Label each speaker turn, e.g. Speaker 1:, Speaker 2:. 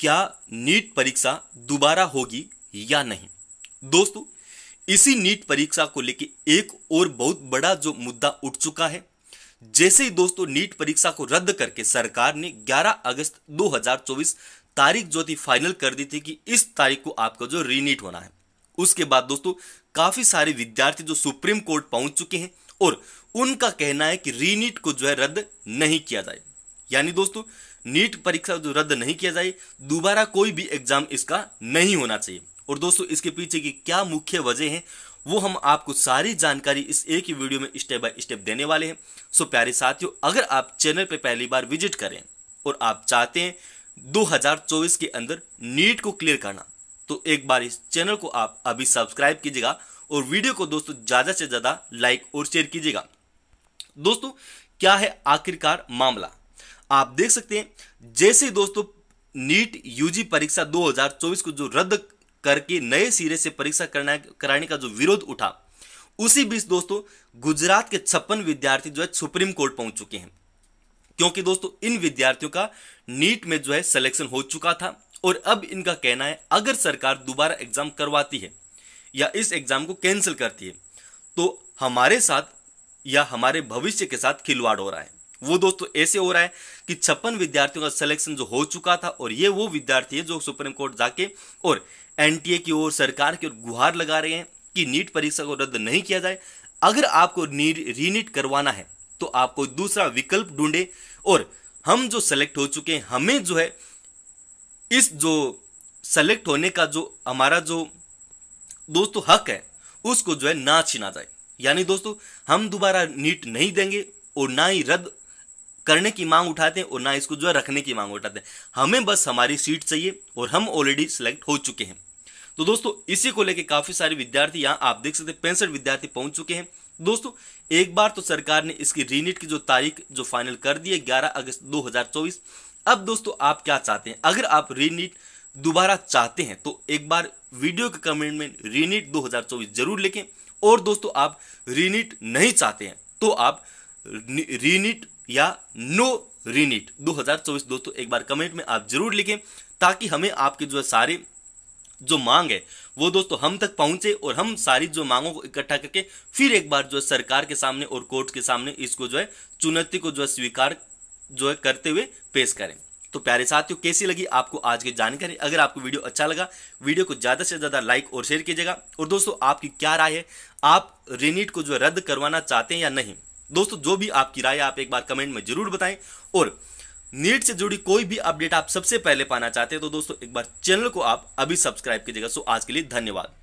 Speaker 1: क्या नीट परीक्षा दोबारा होगी या नहीं दोस्तों इसी नीट परीक्षा को लेकर एक और बहुत बड़ा जो मुद्दा उठ चुका है जैसे ही दोस्तों नीट परीक्षा को रद्द करके सरकार ने 11 अगस्त 2024 तारीख जो थी फाइनल कर दी थी कि इस तारीख को आपका जो रीनीट होना है उसके बाद दोस्तों काफी सारे विद्यार्थी जो सुप्रीम कोर्ट पहुंच चुके हैं और उनका कहना है कि रीनीट को जो है रद्द नहीं किया जाए यानी दोस्तों नीट परीक्षा जो रद्द नहीं किया जाए दोबारा कोई भी एग्जाम इसका नहीं होना चाहिए और दोस्तों इसके पीछे की क्या मुख्य वजह है वो हम आपको सारी जानकारी इस एक ही वीडियो में स्टेप बाय स्टेप देने वाले हैं सो प्यारे साथियों अगर आप चैनल पर पहली बार विजिट करें और आप चाहते हैं 2024 के अंदर नीट को क्लियर करना तो एक बार इस चैनल को आप अभी सब्सक्राइब कीजिएगा और वीडियो को दोस्तों ज़्यादा से ज़्यादा लाइक और शेयर कीजिएगा दोस्तों क्या है आखिरकार मामला आप देख सकते हैं जैसे दोस्तों नीट यूजी परीक्षा 2024 को जो रद्द करके नए सिरे से परीक्षा करना कराने का जो विरोध उठा उसी बीच दोस्तों गुजरात के छप्पन विद्यार्थी जो है सुप्रीम कोर्ट पहुंच चुके हैं क्योंकि दोस्तों इन विद्यार्थियों का नीट में जो है सिलेक्शन हो चुका था और अब इनका कहना है अगर सरकार दोबारा एग्जाम करवाती है या इस एग्जाम को कैंसिल करती है तो हमारे साथ या हमारे भविष्य के साथ खिलवाड़ हो रहा है वो दोस्तों ऐसे हो रहा है कि छप्पन विद्यार्थियों का सिलेक्शन जो हो चुका था और ये वो विद्यार्थी है जो सुप्रीम कोर्ट जाके और एनटीए की ओर सरकार की ओर गुहार लगा रहे हैं कि नीट परीक्षा को रद्द नहीं किया जाए अगर आपको रीनीट करवाना है तो आपको दूसरा विकल्प ढूंढे और हम जो सेलेक्ट हो चुके हैं हमें जो है इस जो सेलेक्ट होने का जो हमारा जो दोस्तों हक है उसको जो है ना छीना जाए यानी दोस्तों हम दोबारा नीट नहीं देंगे और ना ही रद्द करने की मांग उठाते हैं और ना इसको जो है रखने की मांग उठाते हैं हमें बस हमारी सीट चाहिए और हम ऑलरेडी सिलेक्ट हो चुके हैं तो दोस्तों इसी को लेकर काफी सारे विद्यार्थी यहाँ आप देख सकते हैं पैंसठ विद्यार्थी पहुंच चुके हैं दोस्तों एक बार तो सरकार ने इसकी रीनिट की जो तारीख जो फाइनल कर दी है ग्यारह अगस्त दो अब दोस्तों आप क्या चाहते हैं अगर आप रीनिट दोबारा चाहते हैं तो एक बार वीडियो के कमेंट में रीनिट 2024 जरूर लिखें और दोस्तों आप रीनिट नहीं चाहते हैं तो आप रीनिट या नो रीनिट 2024 दोस्तों एक बार कमेंट में आप जरूर लिखें ताकि हमें आपके जो है सारे जो मांग है वो दोस्तों हम तक पहुंचे और हम सारी जो मांगों को इकट्ठा करके फिर एक बार जो है सरकार के सामने और कोर्ट के सामने इसको जो है चुनौती को जो है स्वीकार जो है करते हुए पेश करें तो प्यारे साथियों कैसी लगी आपको आज की जानकारी अगर आपको वीडियो अच्छा लगा वीडियो को ज़्यादा से ज़्यादा लाइक और शेयर कीजिएगा और दोस्तों आपकी क्या राय है आप रिनिट को जो रद्द करवाना चाहते हैं या नहीं दोस्तों जो भी आपकी राय आप एक बार कमेंट में जरूर बताएं और नीट से जुड़ी कोई भी अपडेट आप सबसे पहले पाना चाहते हैं तो दोस्तों एक बार चैनल को आप अभी सब्सक्राइब कीजिएगा सो आज के लिए धन्यवाद